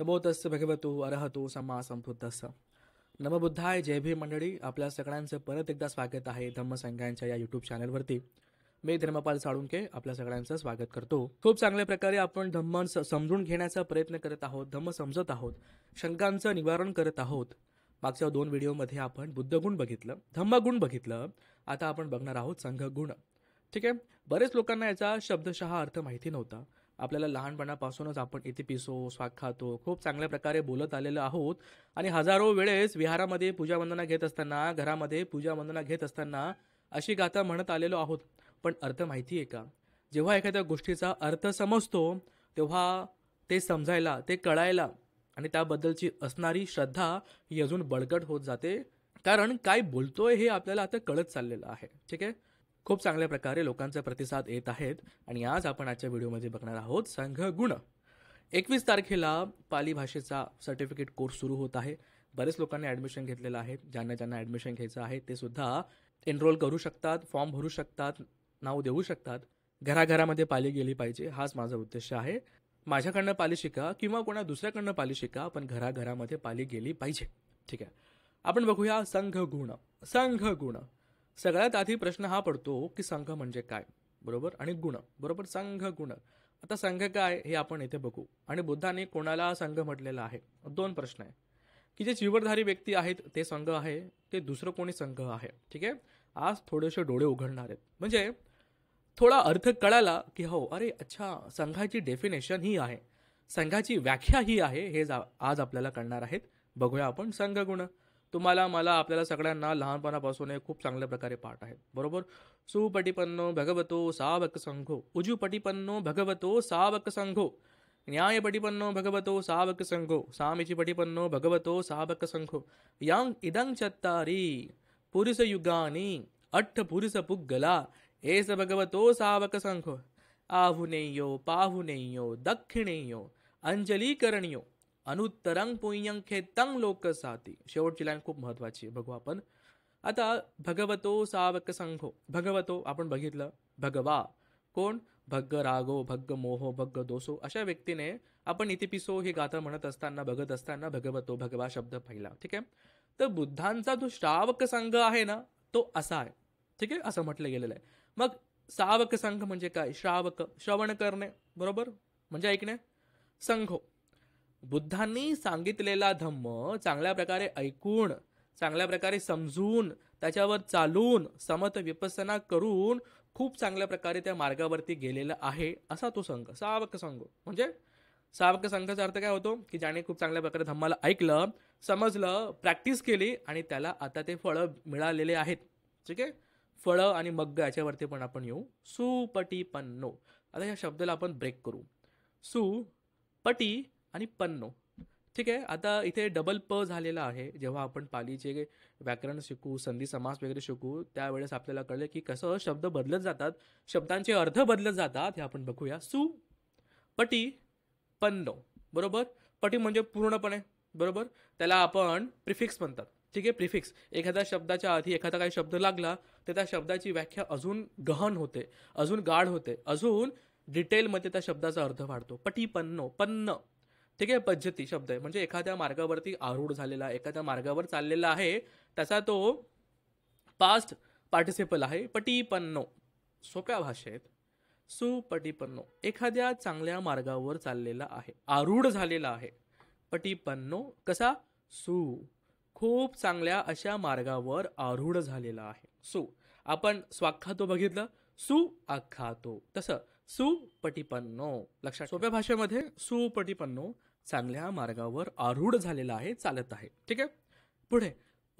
नमोतस्स भगवतो अरहतो सम्मा संपुद्धस्स नमबुद्धाय जय भी मंडळी आपल्या सगळ्यांचं परत एकदा स्वागत आहे धम्मसंघांच्या या यूट्यूब चॅनलवरती मी धर्मपाल साळुंके आपल्या सगळ्यांचं स्वागत करतो खूप चांगल्या प्रकारे आपण धम्म समजून घेण्याचा प्रयत्न करत आहोत धम्म समजत आहोत शंकांचं निवारण करत आहोत मागच्या दोन व्हिडिओमध्ये आपण बुद्धगुण बघितलं धम्मगुण बघितलं आता आपण बघणार आहोत संघगुण ठीक आहे बरेच लोकांना याचा शब्दशहा अर्थ माहिती नव्हता आपल्याला लहानपणापासूनच आपण इथे पिसो स्वाग खातो खूप चांगल्या प्रकारे बोलत आलेलो आहोत आणि हजारो वेळेस विहारामध्ये वंदना घेत असताना घरामध्ये वंदना घेत असताना अशी गाथा म्हणत आलेलो आहोत पण अर्थ माहिती आहे का जेव्हा एखाद्या गोष्टीचा अर्थ समजतो तेव्हा ते समजायला ते कळायला आणि त्याबद्दलची असणारी श्रद्धा ही अजून बळकट होत जाते कारण काय बोलतोय हे आपल्याला आता कळत चाललेलं आहे ठीक आहे खूप चांगल्या प्रकारे लोकांचा प्रतिसाद येत आहेत आणि आज आपण आजच्या व्हिडिओमध्ये बघणार आहोत संघ गुण एकवीस तारखेला पाली भाषेचा सर्टिफिकेट कोर्स सुरू होत आहे बरेच लोकांनी ॲडमिशन घेतलेलं आहे ज्यांना ज्यांना ॲडमिशन घ्यायचं आहे ते सुद्धा एनरोल करू शकतात फॉर्म भरू शकतात नाव देऊ शकतात घराघरामध्ये पाली गेली पाहिजे हाच माझा उद्देश आहे माझ्याकडनं पाली शिका किंवा कोणा दुसऱ्याकडनं पाली शिका पण घराघरामध्ये पाली गेली पाहिजे ठीक आहे आपण बघूया संघ गुण संघ गुण सगळ्यात आधी प्रश्न हा पडतो की संघ म्हणजे काय बरोबर आणि गुण बरोबर संघ गुण आता संघ काय हे आपण इथे बघू आणि बुद्धाने कोणाला संघ म्हटलेला आहे दोन प्रश्न आहे की जे चिवरधारी व्यक्ती आहेत ते संघ आहे ते दुसरं कोणी संघ आहे ठीक आहे आज थोडेसे डोळे उघडणार आहेत म्हणजे थोडा अर्थ कळाला की हो अरे अच्छा संघाची डेफिनेशन ही आहे संघाची व्याख्या ही आहे हे जा आज आपल्याला कळणार आहेत बघूया आपण संघ गुण तुम्हाला मला आपल्याला सगळ्यांना लहानपणापासून खूप चांगल्या प्रकारे पाठ आहे बरोबर सुपटिपन्नो भगवतो सावक संघो उजूपटिपन्नो भगवतो सावक संघो न्यायपटिपन्नो भगवतो सावक संघो सामिची पटिपन्नो भगवतो सावक संघो यांग इदं चत्तारी पुरुषयुगानी अट्ठ पुरुष पुग्गला एस भगवतो सावक संघो आहुनेयो पाहुनेयो दक्षिणेयो अंजलीकरणीयो अनुतरंग पोयंग तंग लोक साथी शेवटची लाईन खूप महत्वाची आहे बघू आपण आता भगवतो सावक संघो भगवतो आपण बघितलं भगवा कोण भग्ग रागो भग्ग मोहो भग्ग दोसो अशा व्यक्तीने आपण इतिपिसो पिसो ही गाथा म्हणत असताना बघत असताना भगवतो भगवा शब्द पाहिला ठीक आहे तर बुद्धांचा जो श्रावक संघ आहे ना तो असा आहे ठीक आहे असं म्हटलं गेलेलं आहे मग सावक संघ म्हणजे काय श्रावक श्रवण करणे बरोबर म्हणजे ऐकणे संघो बुद्धांनी सांगितलेला धम्म चांगल्या प्रकारे ऐकून चांगल्या प्रकारे समजून त्याच्यावर चालून समत विपसना करून खूप चांगल्या प्रकारे त्या मार्गावरती गेलेला आहे असा तो संघ सावक संघ म्हणजे सावक संघाचा अर्थ काय होतो की ज्याने खूप चांगल्या प्रकारे धम्माला ऐकलं समजलं प्रॅक्टिस केली आणि त्याला आता ते फळं मिळालेले आहेत ठीक आहे फळं आणि मग याच्यावरती पण आपण येऊ सुपटी पन्नो आता या शब्दाला आपण ब्रेक करू सुपटी आणि पन्नो ठीक आहे आता इथे डबल प झालेला आहे जेव्हा आपण पालीचे व्याकरण शिकू संधी समास वगैरे शिकू त्यावेळेस आपल्याला कळले की कसं शब्द बदलत जातात शब्दांचे अर्थ बदलत जातात हे आपण बघूया सु पटी पन्नो बरोबर पटी म्हणजे पूर्णपणे बरोबर त्याला आपण प्रिफिक्स म्हणतात ठीक आहे प्रिफिक्स एखाद्या शब्दाच्या आधी एखादा काही शब्द लागला तर त्या शब्दाची व्याख्या अजून गहन होते अजून गाढ होते अजून डिटेलमध्ये त्या शब्दाचा अर्थ वाढतो पटी पन्नो पन्न ठीक आहे पद्धती शब्द आहे म्हणजे एखाद्या मार्गावरती आरूढ झालेला एखाद्या मार्गावर चाललेला आहे तसा तो पास्ट पार्टिसिपल आहे पटीपन्नो सोप्या भाषेत सुपटीपन्नो एखाद्या चांगल्या मार्गावर चाललेला आहे आरूढ झालेला आहे पटीपन्नो कसा सु खूप चांगल्या अशा मार्गावर आरूढ झालेला आहे सु आपण स्वाख्यातो बघितलं सु आखातो तसं सुपटीपन्नो लक्षात सोप्या भाषेमध्ये सुपटीपन्नो चांगल्या मार्गावर आरूढ झालेला आहे चालत आहे ठीक आहे पुढे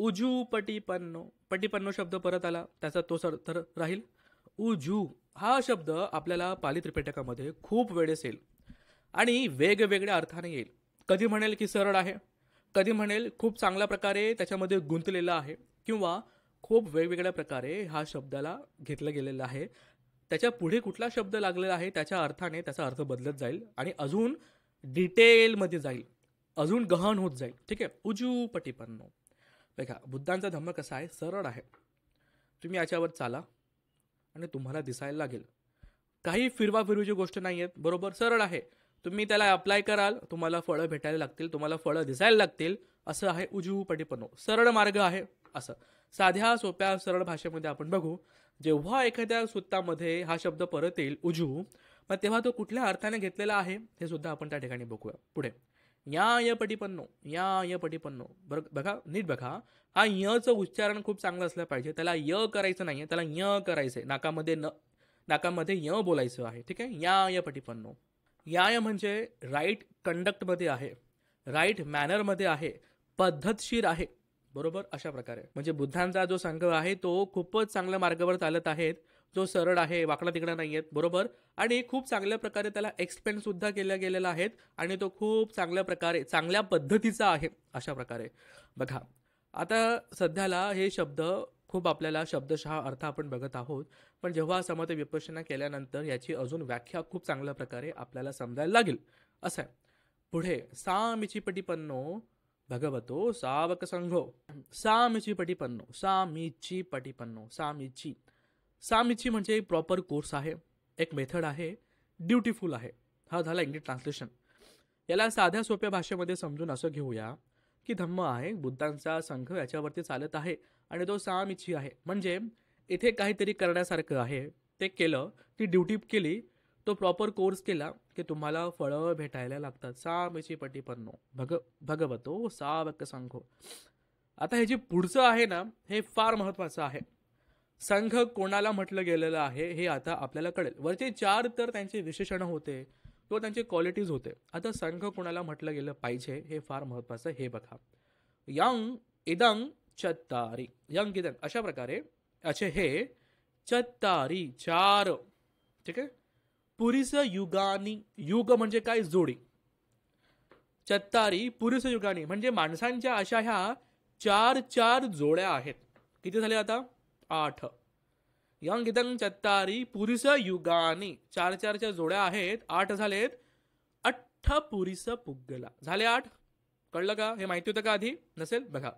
उजू पटीपन्नो पटीपन्नो शब्द परत आला त्याचा तो सर तर राहील उजू हा शब्द आपल्याला पाली त्रिपेटकामध्ये खूप वेळेस येईल आणि वेगवेगळ्या अर्थाने येईल कधी म्हणेल की सरळ आहे कधी म्हणेल खूप चांगल्या प्रकारे त्याच्यामध्ये गुंतलेला आहे किंवा खूप वेगवेगळ्या प्रकारे हा शब्दाला घेतलं गेलेला आहे त्याच्या पुढे कुठला शब्द लागलेला आहे त्याच्या अर्थाने त्याचा अर्थ बदलत जाईल आणि अजून डिटेलमध्ये जाईल अजून गहन होत जाईल ठीक आहे उजूपटीपन्नो बघा बुद्धांचा धम्म कसा आहे सरळ आहे तुम्ही याच्यावर चाला आणि तुम्हाला दिसायला लागेल काही फिरवा फिरवीची गोष्ट नाही आहेत बरोबर सरळ आहे तुम्ही त्याला अप्लाय कराल तुम्हाला फळं भेटायला लागतील तुम्हाला फळं दिसायला लागतील असं आहे उजूपटीपन्नो सरळ मार्ग आहे असं साध्या सोप्या सरळ भाषेमध्ये आपण बघू जेव्हा एखाद्या सुत्तामध्ये हा शब्द परत येईल उजू मग तेव्हा तो कुठल्या अर्थाने घेतलेला आहे हे सुद्धा आपण त्या ठिकाणी बघूया पुढे या य पटीपन्नो या य पटीपन्नो बरं बघा नीट बघा हा यचं उच्चारण खूप चांगलं असलं पाहिजे त्याला य करायचं नाही आहे त्याला य करायचं आहे नाकामध्ये न नाकामध्ये य बोलायचं आहे ठीक आहे या य पटीपन्नो या य म्हणजे राईट कंडक्टमध्ये आहे राईट मॅनरमध्ये आहे पद्धतशीर आहे बरोबर अशा प्रकारे म्हणजे बुद्धांचा जो संघ आहे तो खूपच चांगल्या मार्गावर चालत आहेत जो सरळ आहे वाकडा तिकडा नाही आहेत बरोबर आणि खूप चांगल्या प्रकारे त्याला सुद्धा केल्या गेलेला आहेत आणि तो खूप चांगल्या प्रकारे चांगल्या पद्धतीचा आहे अशा प्रकारे बघा आता सध्याला हे शब्द खूप आपल्याला शब्दशः अर्थ आपण बघत आहोत पण जेव्हा समत विपशना केल्यानंतर याची अजून व्याख्या खूप चांगल्या प्रकारे आपल्याला समजायला लागेल असं आहे पुढे पटी पन्नो भगवतो सावक संघो पटी पन्नो सामिची पटी पन्नो सामिची सामिची म्हणजे प्रॉपर कोर्स आहे एक मेथड आहे ड्युटीफुल आहे हा झाला इंग्लिश ट्रान्सलेशन याला साध्या सोप्या भाषेमध्ये समजून असं घेऊया की धम्म आहे बुद्धांचा संघ याच्यावरती चालत आहे आणि तो सामिची आहे म्हणजे इथे काहीतरी करण्यासारखं आहे ते केलं ती ड्युटी केली तो प्रॉपर कोर्स केला की तुम्हाला फळं भेटायला लागतात सामिची पटी पन्नो भग भगवतो सावक संघो आता हे जे पुढचं आहे ना हे फार महत्त्वाचं आहे संघ कोणाला म्हटलं गेलेलं आहे हे आता आपल्याला कळेल वरचे चार तर त्यांचे विशेषणं होते किंवा त्यांचे क्वालिटीज होते आता संघ कोणाला म्हटलं गेलं पाहिजे हे फार महत्वाचं हे बघा यंग इदंग चत्तारी यंग इदंग अशा प्रकारे असे हे चत्तारी चार ठीक आहे पुरीस युगानी युग म्हणजे काय जोडी चत्तारी पुरुष युगानी म्हणजे माणसांच्या अशा ह्या चार चार जोड्या आहेत किती झाल्या आता आठ यंग चत्तारी पुरिस युगानी चार चारच्या जोड्या आहेत आठ झालेत अठ्ठ पुरिस पुग्गला झाले आठ कळलं का हे माहिती होतं का आधी नसेल बघा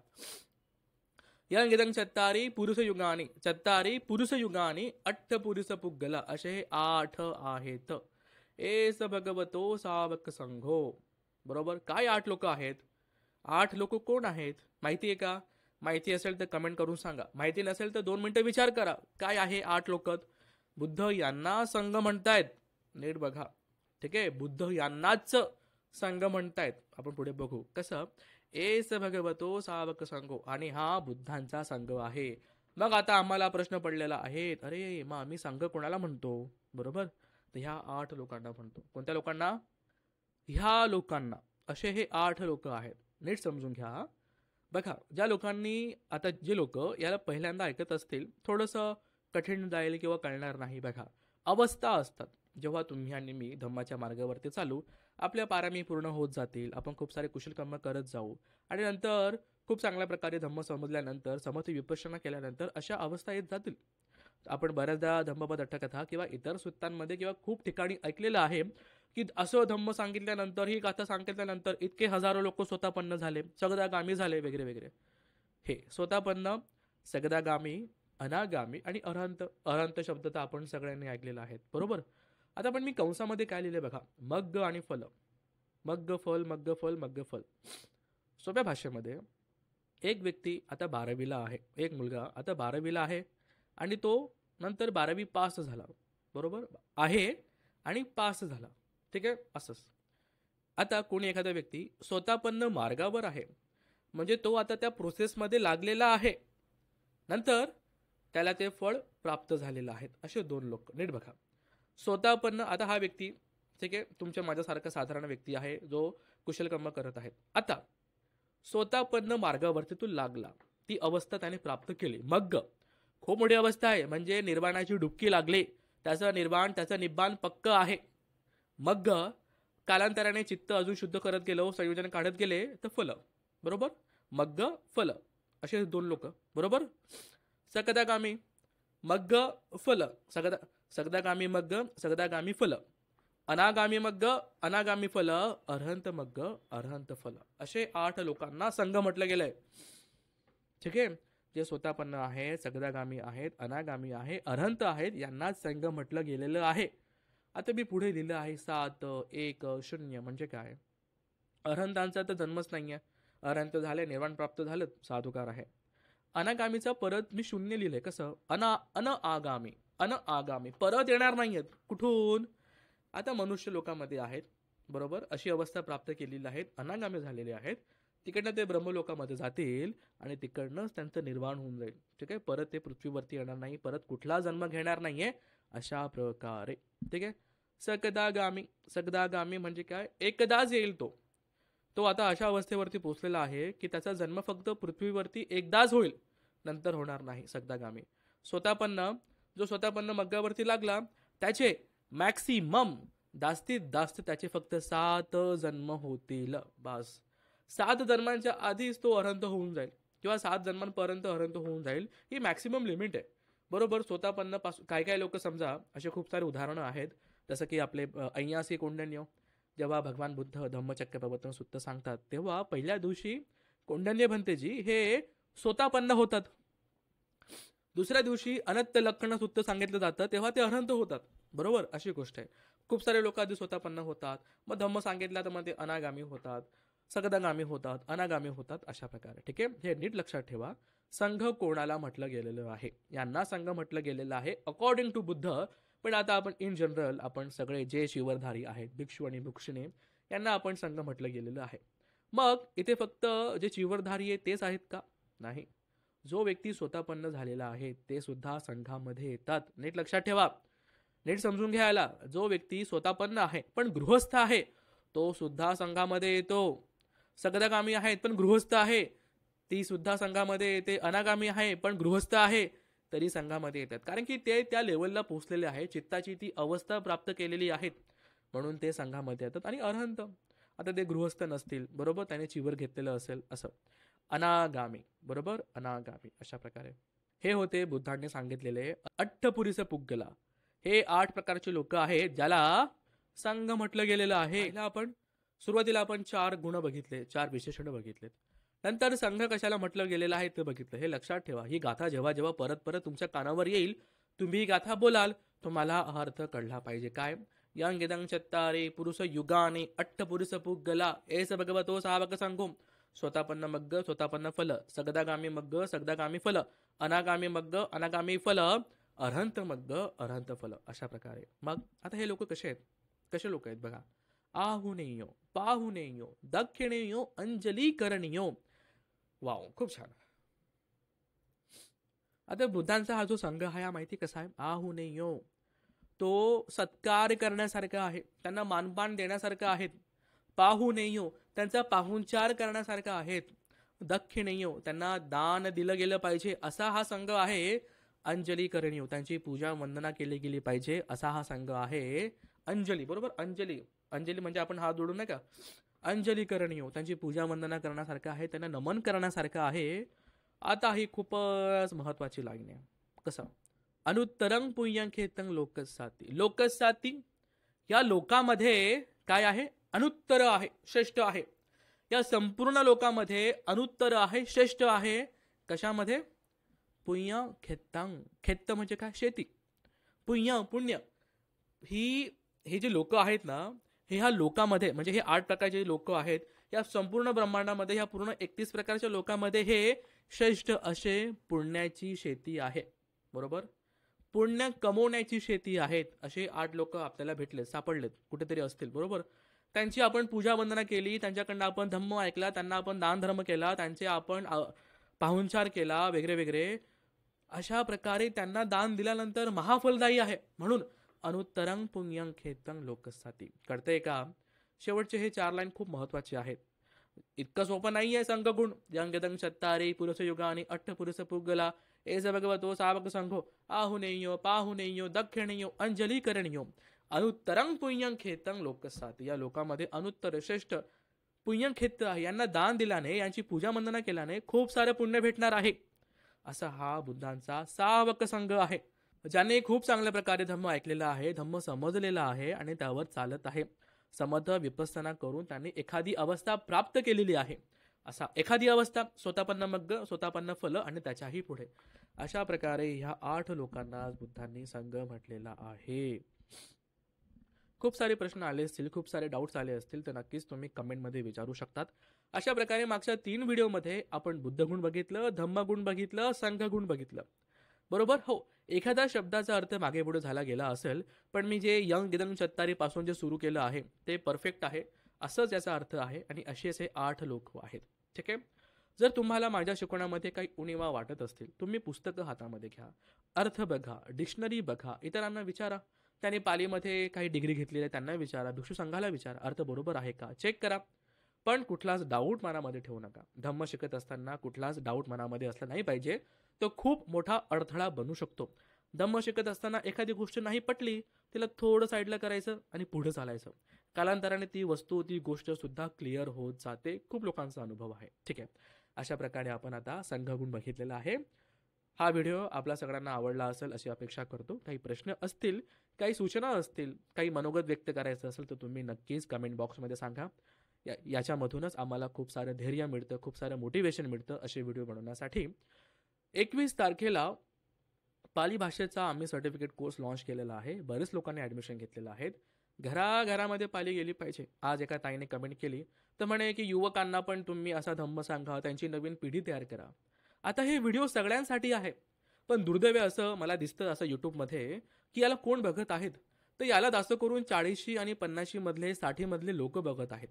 यंग चत्तारी पुरुष युगानी चत्तारी पुरुष युगानी अठ्ठ पुरुष पुग्गला असे हे आठ आहेत एस भगवतो सावक संघो बरोबर काय आठ लोक आहेत आठ लोक कोण आहेत माहिती आहे का माहिती असेल तर कमेंट करून सांगा माहिती नसेल तर दोन मिनटं विचार करा काय आहे आठ लोकत बुद्ध यांना संघ म्हणतायत नीट बघा ठीक आहे बुद्ध यांनाच संघ म्हणतायत आपण पुढे बघू कसं एस भगवतो सावक संघो आणि हा बुद्धांचा संघ आहे मग आता आम्हाला प्रश्न पडलेला आहे अरे मग आम्ही संघ कोणाला म्हणतो बरोबर तर ह्या आठ लोकांना म्हणतो कोणत्या लोकांना ह्या लोकांना असे हे आठ लोक आहेत नीट समजून घ्या बघा ज्या लोकांनी आता जे लोक याला पहिल्यांदा ऐकत असतील थोडंसं कठीण जाईल किंवा कळणार नाही बघा अवस्था असतात जेव्हा तुम्ही आणि मी धम्माच्या मार्गावरती चालू आपल्या पारामी पूर्ण होत जातील आपण खूप सारे कुशल कर्म करत जाऊ आणि नंतर खूप चांगल्या प्रकारे धम्म समजल्यानंतर समती विपश्यना केल्यानंतर अशा अवस्था येत जातील आपण बऱ्याचदा धम्मपद अट्टकथा किंवा इतर सुत्तांमध्ये किंवा खूप ठिकाणी ऐकलेलं आहे की असं धम्म सांगितल्यानंतर ही कथा सांगितल्यानंतर इतके हजारो लोक स्वतःपन्न झाले सगदागामी झाले वगैरे वगैरे हे स्वतःपन्न सगदागामी अनागामी आणि अरहंत अरहंत शब्द तर आपण सगळ्यांनी ऐकलेला आहेत बरोबर आता पण मी कंसामध्ये काय लिहिले बघा मग्ग आणि फल मग्ग फल मग्ग फल मग्ग फल सोप्या भाषेमध्ये एक व्यक्ती आता बारावीला आहे एक मुलगा आता बारावीला आहे आणि तो नंतर बारावी पास झाला बरोबर आहे आणि पास झाला ठीक आहे असंच आता कोणी एखादा व्यक्ती स्वतःपन्न मार्गावर आहे म्हणजे तो आता त्या प्रोसेसमध्ये लागलेला आहे नंतर त्याला ते फळ प्राप्त झालेलं आहेत असे दोन लोक नीट बघा स्वतःपन्न आता हा व्यक्ती ठीक आहे तुमच्या माझ्यासारखा साधारण व्यक्ती आहे जो कुशलकर्म करत आहे आता स्वतःपन्न मार्गावरती तो लागला ती अवस्था त्याने प्राप्त केली मग खूप मोठी अवस्था आहे म्हणजे निर्वाणाची डुबकी लागली त्याचं निर्वाण त्याचं निब्बाण पक्क आहे मग्ग कालांतराने चित्त अजून शुद्ध करत गेलो संयोजन काढत गेले तर फल बरोबर मग्ग फल असे दोन लोक बरोबर सकदागामी मग फल सगदा सगदागामी मग्ग सगदागामी फल अनागामी मग्ग अनागामी फल अर्हंत मग्ग अर्हंत फल असे आठ लोकांना संघ म्हटलं गेलंय ठीक आहे जे स्वतःपन्न आहे सगदागामी आहेत अनागामी आहे अरहंत आहेत यांनाच संघ म्हटलं गेलेलं आहे आता मी पुढे लिहिलं आहे सात एक शून्य म्हणजे काय अरहंतांचा तर जन्मच नाही आहे अरहंत झाले निर्वाण प्राप्त झालं साधुकार आहे अनागामीचा परत मी शून्य लिहिलंय कसं अना अन आगामी अन आगामी परत येणार नाही आहेत कुठून आता मनुष्य लोकांमध्ये आहेत बरोबर अशी अवस्था प्राप्त केलेली आहेत अनागामी झालेले आहेत तिकडनं ते ब्रह्मलोकामध्ये जातील आणि तिकडनंच त्यांचं निर्वाण होऊन जाईल ठीक आहे परत ते पृथ्वीवरती येणार नाही परत कुठला जन्म घेणार नाहीये अशा प्रकारे ठीक आहे सकदागामी सकदागामी म्हणजे काय एकदाच येईल तो तो आता अशा अवस्थेवरती पोचलेला आहे की त्याचा जन्म फक्त पृथ्वीवरती एकदाच होईल नंतर होणार नाही सकदागामी स्वतःपन्न जो स्वतःपन्न मग्गावरती लागला त्याचे मॅक्सिमम जास्तीत जास्त त्याचे फक्त सात जन्म होतील बास सात जन्मांच्या आधीच तो अरंत होऊन जाईल किंवा सात जन्मांपर्यंत अरंत होऊन जाईल ही मॅक्सिमम लिमिट आहे बरोबर पासून काय काय लोक समजा असे खूप सारे उदाहरणं आहेत जसं की आपले अय्यासी कोंडण्य जेव्हा भगवान बुद्ध धम्मचक्र प्रवर्तन सुद्धा सांगतात तेव्हा पहिल्या दिवशी कोंडण्य भंतेजी हे स्वतःपन्न होतात दुसऱ्या दिवशी अनंत लक्षणं सुद्धा सांगितलं जातं तेव्हा ते अनंत होतात बरोबर अशी गोष्ट आहे खूप सारे लोक आधी स्वतःपन्न होतात मग धम्म सांगितलं तर मग ते अनागामी होतात सगदागामी होतात अनागामी होतात अशा प्रकारे ठीक आहे हे नीट लक्षात ठेवा संघ कोणाला म्हटलं गेलेलं आहे यांना संघ म्हटलं गेलेलं आहे अकॉर्डिंग टू बुद्ध पण आता आपण इन जनरल आपण सगळे जे शिवरधारी आहेत भिक्षू आणि भिक्षुणे यांना आपण संघ म्हटलं गेलेलं आहे मग इथे फक्त जे चिवरधारी आहे तेच आहेत का नाही जो व्यक्ती स्वतःपन्न झालेला आहे ते सुद्धा संघामध्ये येतात नीट लक्षात ठेवा नीट समजून घ्यायला जो व्यक्ती स्वतःपन्न आहे पण गृहस्थ आहे तो सुद्धा संघामध्ये येतो सगदागामी आहेत पण गृहस्थ आहे ती सुद्धा संघामध्ये येते अनागामी आहे पण गृहस्थ आहे तरी संघामध्ये येतात कारण की ते त्या लेवलला पोहोचलेले आहे चित्ताची ती अवस्था प्राप्त केलेली आहेत म्हणून ते संघामध्ये येतात आणि अरहंत आता ते गृहस्थ नसतील बरोबर त्याने चिवर घेतलेलं असेल असं अनागामी बरोबर अनागामी अशा प्रकारे हे होते बुद्धांनी सांगितलेले अट्टपुरीचं पुग्गला हे आठ प्रकारचे लोक आहेत ज्याला संघ म्हटलं गेलेलं आहे आपण सुरुवातीला आपण चार गुण बघितले चार विशेषण बघितलेत नंतर संघ कशाला म्हटलं गेलेलं आहे ते बघितलं हे लक्षात ठेवा ही गाथा जेव्हा जेव्हा परत परत तुमच्या कानावर येईल तुम्ही ही गाथा बोलाल तुम्हाला अर्थ कळला पाहिजे काय यंग यदंग चत्तारे पुरुष युगाने अट्ट पुरुष गला एस भगवतो सावक सांगोम स्वतःपन्न मग्ग स्वतापन्न फल सगदागामी मग्ग सगदागामी फल अनागामी मग्ग अनागामी फल अरहंत मग्ग अरहंत फल अशा प्रकारे मग आता हे लोक कसे आहेत कसे लोक आहेत बघा आहुनेयो पाहुनेयो दक्षिणेयो अंजली करणीयो वाव खूप छान आता बुद्धांचा हा जो संघ आहे या माहिती कसा आहे आहुनेयो तो सत्कार करण्यासारखा आहे त्यांना मानपान देण्यासारखा आहेत पाहुनेयो त्यांचा पाहुणचार करण्यासारखा आहेत दक्षिणेयो त्यांना दान दिलं गेलं पाहिजे असा हा संघ आहे अंजली करणीयो त्यांची पूजा वंदना केली गेली पाहिजे असा हा संघ आहे अंजली बरोबर अंजली अंजली म्हणजे आपण हात जोडू का अंजली करणीय त्यांची पूजा वंदना करण्यासारखं आहे त्यांना नमन करण्यासारखं आहे आता ही खूपच महत्त्वाची आहे कसं अनुत्तरंग पुय्यांखेतंग लोकसाती लोकसाती या लोकामध्ये काय आहे अनुत्तर आहे श्रेष्ठ आहे या संपूर्ण लोकामध्ये अनुत्तर आहे श्रेष्ठ आहे कशामध्ये पुण्य खेतांग खेत म्हणजे काय शेती पुण्य पुण्य ही हे जे लोक आहेत ना हे ह्या लोकामध्ये म्हणजे हे आठ प्रकारचे लोक आहेत या संपूर्ण ब्रह्मांडामध्ये ह्या पूर्ण एकतीस प्रकारच्या लोकांमध्ये हे श्रेष्ठ असे पुण्याची शेती आहे बरोबर पुण्य कमवण्याची शेती आहेत असे आठ लोक आपल्याला भेटले सापडलेत कुठेतरी असतील बरोबर त्यांची आपण पूजा वंदना केली त्यांच्याकडनं आपण धम्म ऐकला त्यांना आपण दानधर्म केला त्यांचे आपण पाहुणचार केला वेगळे वेगळे अशा प्रकारे त्यांना दान दिल्यानंतर महाफलदायी आहे म्हणून अनुतरंग पुण्यंग खेतंग लोकसाती करते का शेवटचे हे चार लाईन खूप महत्वाचे आहेत इतकं सोपं नाही आहे गुण जंगदंग सत्तारे पुरुष युगानी आणि अठ्ठ पुरुष पुगला एस भगवतो सावक संघो आहुनेयो पाहुनेयो दक्षिणयो अंजली करणीयो अनुत्तरंग पुण्यंग खेतंग लोकसाती या लोकांमध्ये अनुत्तर श्रेष्ठ पुण्यंग खेत यांना दान दिल्याने यांची पूजा मंदना केल्याने खूप सारे पुण्य भेटणार आहे असा हा बुद्धांचा सावक संघ आहे ज्याने खूप चांगल्या प्रकारे धम्म ऐकलेला आहे धम्म समजलेला आहे आणि त्यावर चालत आहे समर्थ विपस्तना करून त्यांनी एखादी अवस्था प्राप्त केलेली आहे असा एखादी अवस्था स्वतःपन्न मग स्वतःपन्न फल आणि त्याच्याही पुढे अशा प्रकारे ह्या आठ लोकांना बुद्धांनी संघ म्हटलेला आहे खूप सारे प्रश्न आले असतील खूप सारे डाऊट्स आले असतील तर नक्कीच तुम्ही कमेंटमध्ये विचारू शकतात अशा प्रकारे मागच्या तीन व्हिडिओमध्ये आपण बुद्ध गुण बघितलं धम्म गुण बघितलं संघ गुण बघितलं बरोबर हो एखादा शब्दाचा अर्थ मागे पुढे झाला गेला असेल पण मी जे यंग गिदंग सत्तारीपासून जे सुरू केलं आहे ते परफेक्ट आहे असंच याचा अर्थ आहे आणि असेच हे आठ लोक आहेत ठीक आहे जर तुम्हाला माझ्या शिकवण्यामध्ये काही उणीवा वाटत असतील तुम्ही पुस्तकं हातामध्ये घ्या अर्थ बघा डिक्शनरी बघा इतरांना विचारा त्याने पालीमध्ये काही डिग्री घेतलेली आहे त्यांना विचारा भिक्षू संघाला विचारा अर्थ बरोबर आहे का चेक करा पण कुठलाच डाऊट मनामध्ये ठेवू नका धम्म शिकत असताना कुठलाच डाऊट मनामध्ये असला नाही पाहिजे तो खूप मोठा अडथळा बनू शकतो दम्म शिकत असताना एखादी गोष्ट नाही पटली तिला थोडं साईडला करायचं आणि पुढे चालायचं कालांतराने ती वस्तू ती गोष्ट सुद्धा क्लिअर होत जाते खूप लोकांचा अनुभव आहे ठीक आहे अशा प्रकारे आपण आता संघगुण बघितलेला आहे हा व्हिडिओ आपला सगळ्यांना आवडला असेल अशी अपेक्षा करतो काही प्रश्न असतील काही सूचना असतील काही मनोगत व्यक्त करायचं असेल तर तुम्ही नक्कीच कमेंट बॉक्समध्ये सांगा या याच्यामधूनच आम्हाला खूप सारं धैर्य मिळतं खूप सारं मोटिवेशन मिळतं असे व्हिडिओ बनवण्यासाठी एकवीस तारखेला पाली भाषेचा आम्ही सर्टिफिकेट कोर्स लॉन्च केलेला आहे बरेच लोकांनी ॲडमिशन घेतलेलं आहे घराघरामध्ये पाली गेली पाहिजे आज एका ताईने कमेंट केली तर म्हणे की युवकांना पण तुम्ही असा धम्म सांगा त्यांची नवीन पिढी तयार करा आता हे व्हिडिओ सगळ्यांसाठी आहे पण दुर्दैव असं मला दिसतं असं यूट्यूबमध्ये की याला कोण बघत आहेत तर याला जास्त करून चाळीसशी आणि पन्नाशीमधले साठीमधले लोक बघत आहेत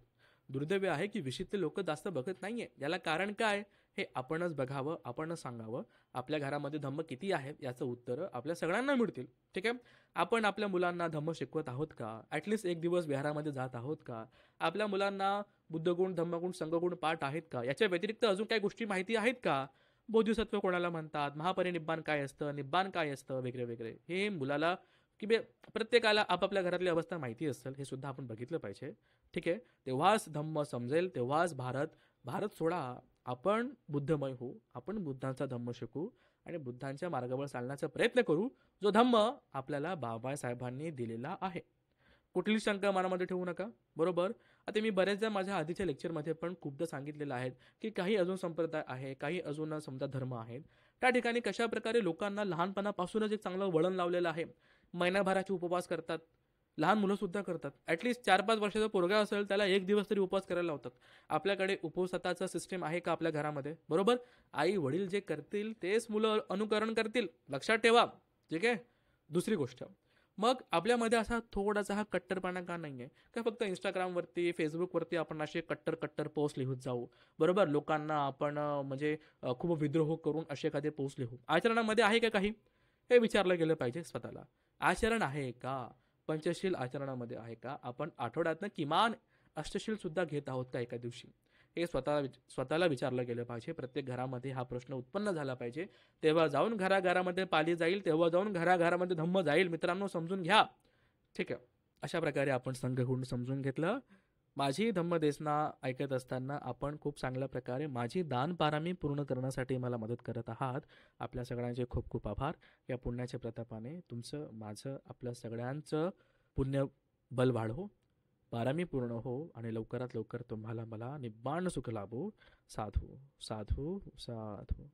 दुर्दैव आहे की विशिष्ट लोक जास्त बघत नाही आहे याला कारण काय हे आपणच बघावं आपणच सांगावं आपल्या घरामध्ये धम्म किती आहे याचं उत्तर आपल्या सगळ्यांना मिळतील ठीक आहे आपण आपल्या मुलांना धम्म शिकवत आहोत का ॲटलिस्ट एक दिवस विहारामध्ये जात आहोत का आपल्या मुलांना बुद्धगुण धम्मगुण संघगुण पाठ आहेत का याच्या व्यतिरिक्त अजून काही गोष्टी माहिती आहेत का बोधिसत्व कोणाला म्हणतात महापरिनिब्बाण काय असतं निब्बाण काय असतं वेगळे वेगळे हे मुलाला की बे प्रत्येकाला आपापल्या घरातली अवस्था माहिती असेल हे सुद्धा आपण बघितलं पाहिजे ठीक आहे तेव्हाच धम्म समजेल तेव्हाच भारत भारत सोडा आपण बुद्धमय होऊ आपण बुद्धांचा धम्म शिकू आणि बुद्धांच्या मार्गावर चालण्याचा प्रयत्न करू जो धम्म आपल्याला बाबासाहेबांनी दिलेला आहे कुठली शंका मनामध्ये ठेवू नका बरोबर आता मी बऱ्याचदा माझ्या आधीच्या लेक्चरमध्ये पण खूपदा सांगितलेलं आहे की काही अजून संप्रदाय आहे काही अजून समजा धर्म आहेत त्या ठिकाणी कशाप्रकारे लोकांना लहानपणापासूनच एक चांगलं वळण लावलेलं आहे महिनाभराचे उपवास करतात लहान सुद्धा करतात ॲटलिस्ट चार पाच वर्षाचा पोरगा असेल त्याला एक दिवस तरी उपवास करायला लावतात आपल्याकडे उपवासाचा सिस्टीम आहे का आपल्या घरामध्ये बरोबर आई वडील जे करतील तेच मुलं अनुकरण करतील लक्षात ठेवा ठीक आहे दुसरी गोष्ट मग आपल्यामध्ये असा थोडासा हा कट्टरपणा का नाही आहे का फक्त इंस्टाग्रामवरती फेसबुकवरती आपण असे कट्टर कट्टर पोस्ट लिहून जाऊ बरोबर लोकांना आपण म्हणजे खूप विद्रोह करून असे एखादे पोस्ट लिहू आचरणामध्ये आहे का काही हे विचारलं गेलं पाहिजे स्वतःला आचरण आहे का पंचशील आचरणामध्ये आहे का आपण आठवड्यातनं किमान अष्टशील सुद्धा घेत आहोत का एका दिवशी हे स्वतःला स्वतःला विचारलं गेलं पाहिजे प्रत्येक घरामध्ये हा प्रश्न उत्पन्न झाला पाहिजे तेव्हा जाऊन घराघरामध्ये पाली जाईल तेव्हा जाऊन घराघरामध्ये धम्म जाईल मित्रांनो समजून घ्या ठीक आहे अशा प्रकारे आपण संघ समजून घेतलं माझी धम्मदेसना ऐकत असताना आपण खूप चांगल्या प्रकारे माझी दानपारामी पूर्ण करण्यासाठी मला मदत करत आहात आपल्या सगळ्यांचे खूप खूप आभार या पुण्याच्या प्रतापाने तुमचं माझं आपल्या सगळ्यांचं पुण्य बल वाढो बारामी पूर्ण हो आणि लवकरात लवकर तुम्हाला मला निब्बाण सुख लाभो साधू साधू साधू